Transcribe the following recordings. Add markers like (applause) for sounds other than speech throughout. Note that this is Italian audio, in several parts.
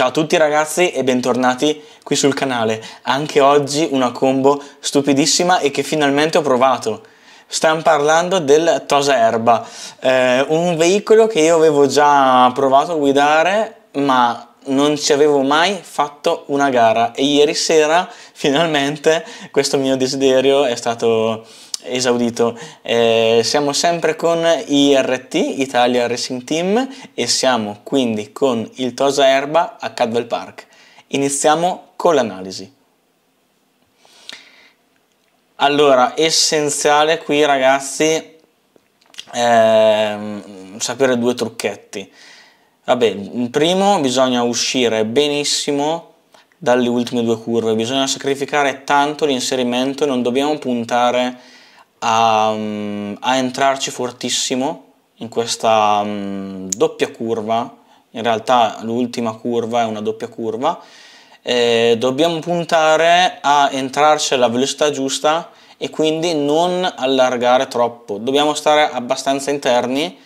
Ciao a tutti ragazzi e bentornati qui sul canale. Anche oggi una combo stupidissima e che finalmente ho provato. Stiamo parlando del Tosa Erba, eh, un veicolo che io avevo già provato a guidare ma non ci avevo mai fatto una gara e ieri sera (laughs) finalmente questo mio desiderio è stato esaudito. Eh, siamo sempre con IRT, Italia Racing Team, e siamo quindi con il Tosa Erba a Cadwell Park. Iniziamo con l'analisi. Allora, essenziale qui ragazzi eh, sapere due trucchetti. Vabbè, il primo bisogna uscire benissimo dalle ultime due curve, bisogna sacrificare tanto l'inserimento non dobbiamo puntare a, mm, a entrarci fortissimo in questa um, doppia curva, in realtà l'ultima curva è una doppia curva, eh, dobbiamo puntare a entrarci alla velocità giusta e quindi non allargare troppo, dobbiamo stare abbastanza interni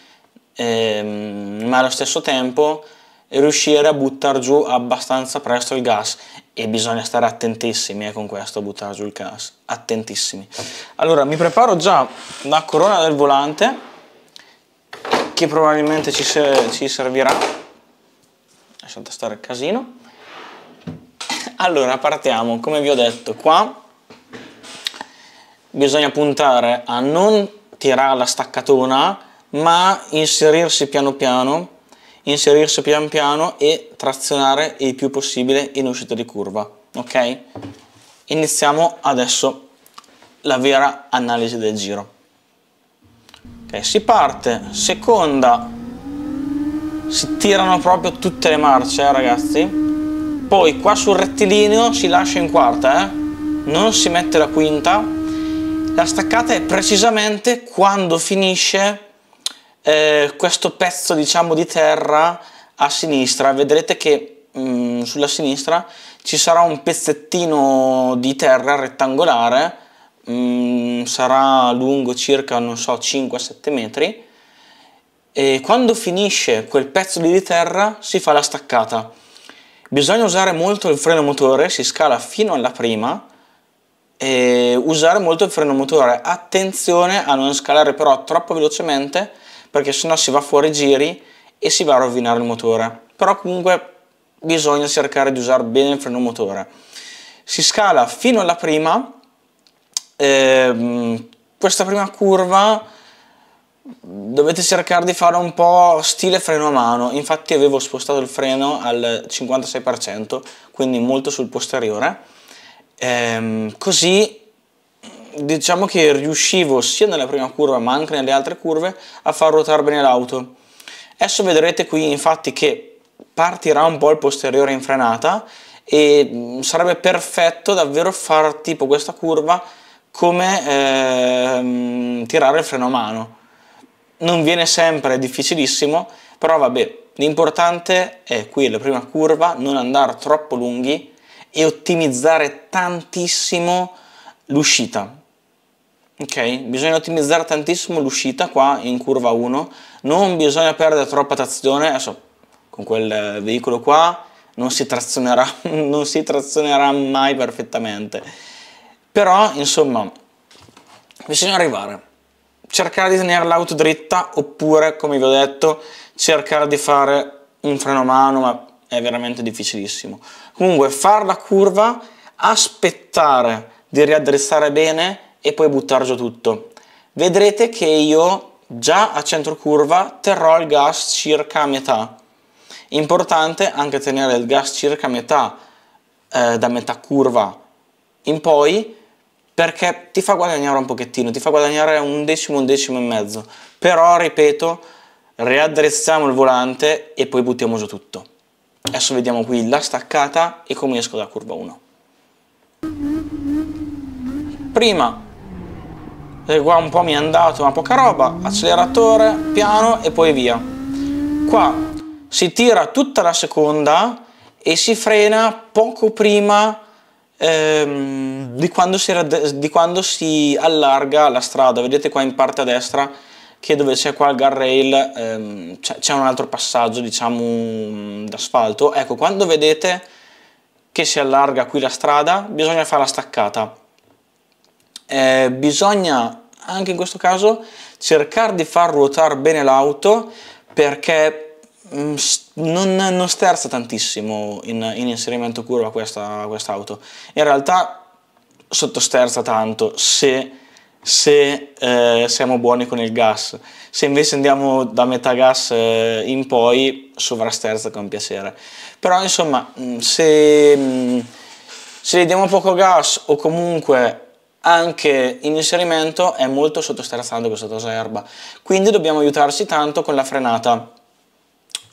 ehm, ma allo stesso tempo riuscire a buttare giù abbastanza presto il gas e bisogna stare attentissimi eh, con questo a buttare giù il gas, attentissimi. Allora mi preparo già la corona del volante che probabilmente ci, se ci servirà, lasciate stare il casino. Allora partiamo, come vi ho detto qua bisogna puntare a non tirare la staccatona ma inserirsi piano piano inserirsi pian piano e trazionare il più possibile in uscita di curva, ok? Iniziamo adesso la vera analisi del giro. Ok, si parte, seconda, si tirano proprio tutte le marce, eh, ragazzi. Poi qua sul rettilineo si lascia in quarta, eh? non si mette la quinta. La staccata è precisamente quando finisce eh, questo pezzo diciamo di terra a sinistra vedrete che mh, mm, sulla sinistra ci sarà un pezzettino di terra rettangolare mh, mm, sarà lungo circa non so 5-7 metri e quando finisce quel pezzo di terra si fa la staccata bisogna usare molto il freno motore si scala fino alla prima e usare molto il freno motore attenzione a non scalare però troppo velocemente perché sennò si va fuori giri e si va a rovinare il motore. Però comunque bisogna cercare di usare bene il freno motore. Si scala fino alla prima, ehm, questa prima curva dovete cercare di fare un po' stile freno a mano infatti avevo spostato il freno al 56% quindi molto sul posteriore ehm, così diciamo che riuscivo sia nella prima curva ma anche nelle altre curve a far ruotare bene l'auto. Adesso vedrete qui infatti che partirà un po' il posteriore in frenata e mm, sarebbe perfetto davvero far tipo questa curva come ehm, tirare il freno a mano. Non viene sempre, difficilissimo, però vabbè, l'importante è qui la prima curva, non andare troppo lunghi e ottimizzare tantissimo l'uscita ok? Bisogna ottimizzare tantissimo l'uscita qua in curva 1, non bisogna perdere troppa trazione, adesso con quel eh, veicolo qua non si trazionerà, (laughs) non si trazionerà mai perfettamente, però insomma bisogna arrivare, cercare di tenere l'auto dritta oppure come vi ho detto cercare di fare un freno a mano ma è veramente difficilissimo, comunque far la curva, aspettare di riaddrizzare bene e poi buttar giù tutto. Vedrete che io già a centro curva terrò il gas circa a metà. Importante anche tenere il gas circa a metà, eh, da metà curva in poi, perché ti fa guadagnare un pochettino, ti fa guadagnare un decimo, un decimo e mezzo. Però, ripeto, riaddrezziamo il volante e poi buttiamo giù tutto. Adesso vediamo qui la staccata e come esco da curva 1. Prima e eh, qua un po' mi è andato ma poca roba acceleratore, piano e poi via qua si tira tutta la seconda e si frena poco prima ehm, di, quando si, di quando si allarga la strada vedete qua in parte a destra che dove c'è qua il guardrail ehm, c'è un altro passaggio diciamo mm, d'asfalto ecco quando vedete che si allarga qui la strada bisogna fare la staccata eh, bisogna anche in questo caso cercare di far ruotare bene l'auto perché mm, non, non, sterza tantissimo in, in inserimento curva questa, questa in realtà sottosterza tanto se, se eh, siamo buoni con il gas se invece andiamo da metà gas eh, in poi sovrasterza con piacere però insomma mm, se, mm, se diamo poco gas o comunque anche in inserimento è molto sottosterzante questa erba quindi dobbiamo aiutarci tanto con la frenata.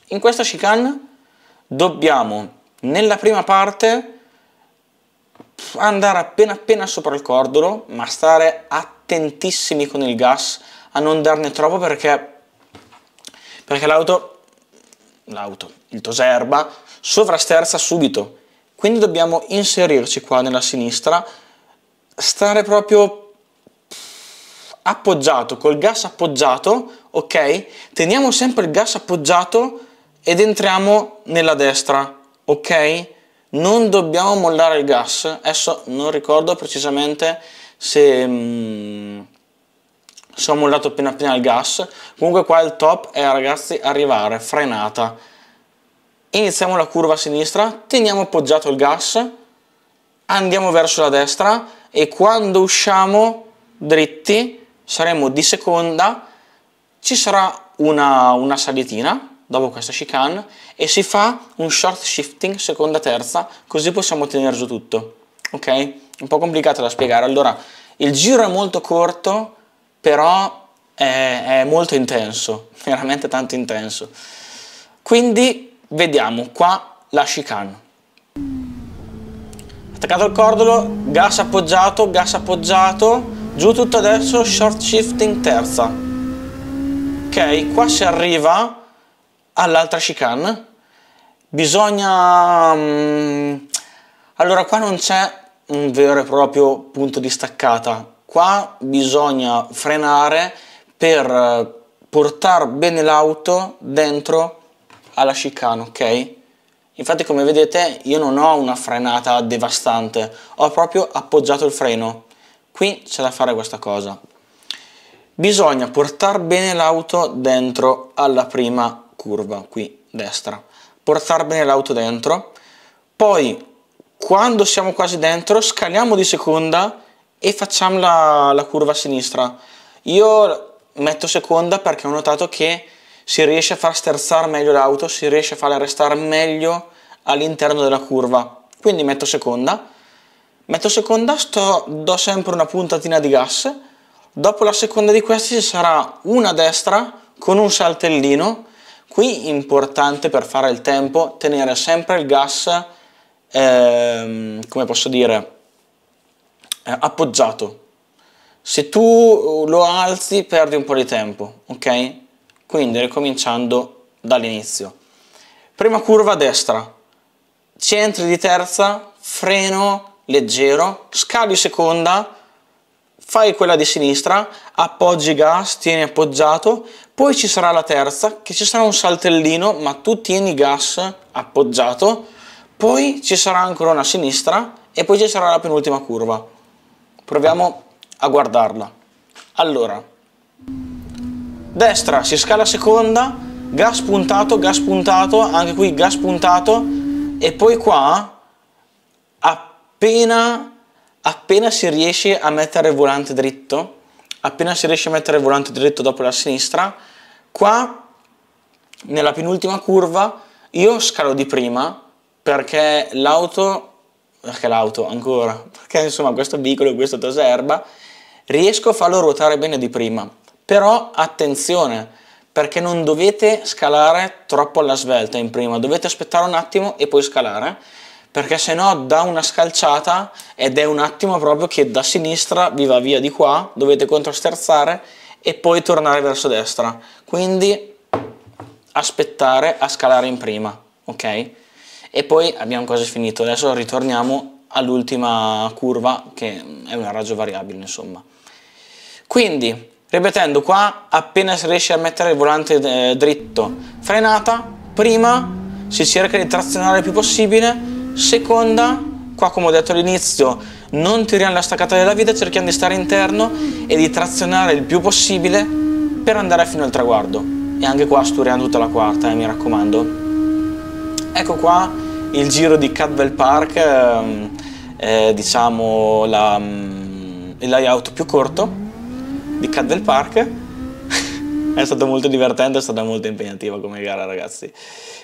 In questa chicane dobbiamo nella prima parte andare appena appena sopra il cordolo, ma stare attentissimi con il gas a non darne troppo perché, perché l'auto, l'auto, il toserba, sovrasterza subito. Quindi dobbiamo inserirci qua nella sinistra stare proprio appoggiato, col gas appoggiato, ok? Teniamo sempre il gas appoggiato ed entriamo nella destra, ok? Non dobbiamo mollare il gas. Adesso non ricordo precisamente se, mh, mm, se ho mollato appena appena il gas. Comunque qua il top è ragazzi arrivare, frenata. Iniziamo la curva a sinistra, teniamo appoggiato il gas, andiamo verso la destra, e quando usciamo dritti saremo di seconda, ci sarà una, una salitina dopo questa chicane e si fa un short shifting seconda terza così possiamo tenere giù tutto ok? un po' complicato da spiegare allora il giro è molto corto però è, è molto intenso (laughs) veramente tanto intenso quindi vediamo qua la chicane attaccato al cordolo, gas appoggiato, gas appoggiato, giù tutto adesso, short shifting terza. Ok, qua si arriva all'altra chicane. Bisogna... Mm, allora qua non c'è un vero e proprio punto di staccata. Qua bisogna frenare per eh, portare bene l'auto dentro alla chicane, ok? Infatti come vedete io non ho una frenata devastante, ho proprio appoggiato il freno. Qui c'è da fare questa cosa. Bisogna portare bene l'auto dentro alla prima curva, qui destra. Portare bene l'auto dentro, poi quando siamo quasi dentro scaliamo di seconda e facciamo la, la curva a sinistra. Io metto seconda perché ho notato che si riesce a far sterzare meglio l'auto, si riesce a farla restare meglio all'interno della curva. Quindi metto seconda, metto seconda, sto, do sempre una puntatina di gas, dopo la seconda di questi ci sarà una destra con un saltellino, qui importante per fare il tempo tenere sempre il gas, ehm, come posso dire, eh, appoggiato. Se tu lo alzi perdi un po' di tempo, ok? quindi ricominciando dall'inizio. Prima curva destra, centri di terza, freno leggero, scali seconda, fai quella di sinistra, appoggi gas, tieni appoggiato, poi ci sarà la terza che ci sarà un saltellino ma tu tieni gas appoggiato, poi ci sarà ancora una sinistra e poi ci sarà la penultima curva. Proviamo a guardarla. Allora, destra si scala seconda, gas puntato, gas puntato, anche qui gas puntato e poi qua appena, appena si riesce a mettere il volante dritto, appena si riesce a mettere il volante dritto dopo la sinistra, qua nella penultima curva io scalo di prima perché l'auto, perché l'auto ancora, (laughs) perché insomma questo veicolo, questo toserba, riesco a farlo ruotare bene di prima però attenzione, perché non dovete scalare troppo alla svelta in prima, dovete aspettare un attimo e poi scalare, perché se no dà una scalciata ed è un attimo proprio che da sinistra vi va via di qua, dovete controsterzare e poi tornare verso destra. Quindi aspettare a scalare in prima, ok? E poi abbiamo quasi finito, adesso ritorniamo all'ultima curva che è una raggio variabile insomma. Quindi Ripetendo qua, appena si riesce a mettere il volante eh, dritto, frenata, prima si cerca di trazionare il più possibile, seconda, qua come ho detto all'inizio, non tiriamo la staccata della vita, cerchiamo di stare interno e di trazionare il più possibile per andare fino al traguardo. E anche qua sturiamo tutta la quarta, eh, mi raccomando. Ecco qua il giro di Cadwell Park, ehm, eh, diciamo la, mm, il layout più corto di Cat Park. (laughs) è stato molto divertente, è stata molto impegnativa come gara ragazzi.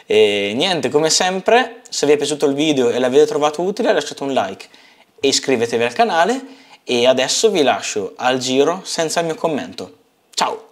E niente, come sempre, se vi è piaciuto il video e l'avete trovato utile lasciate un like e iscrivetevi al canale e adesso vi lascio al giro senza il mio commento. Ciao!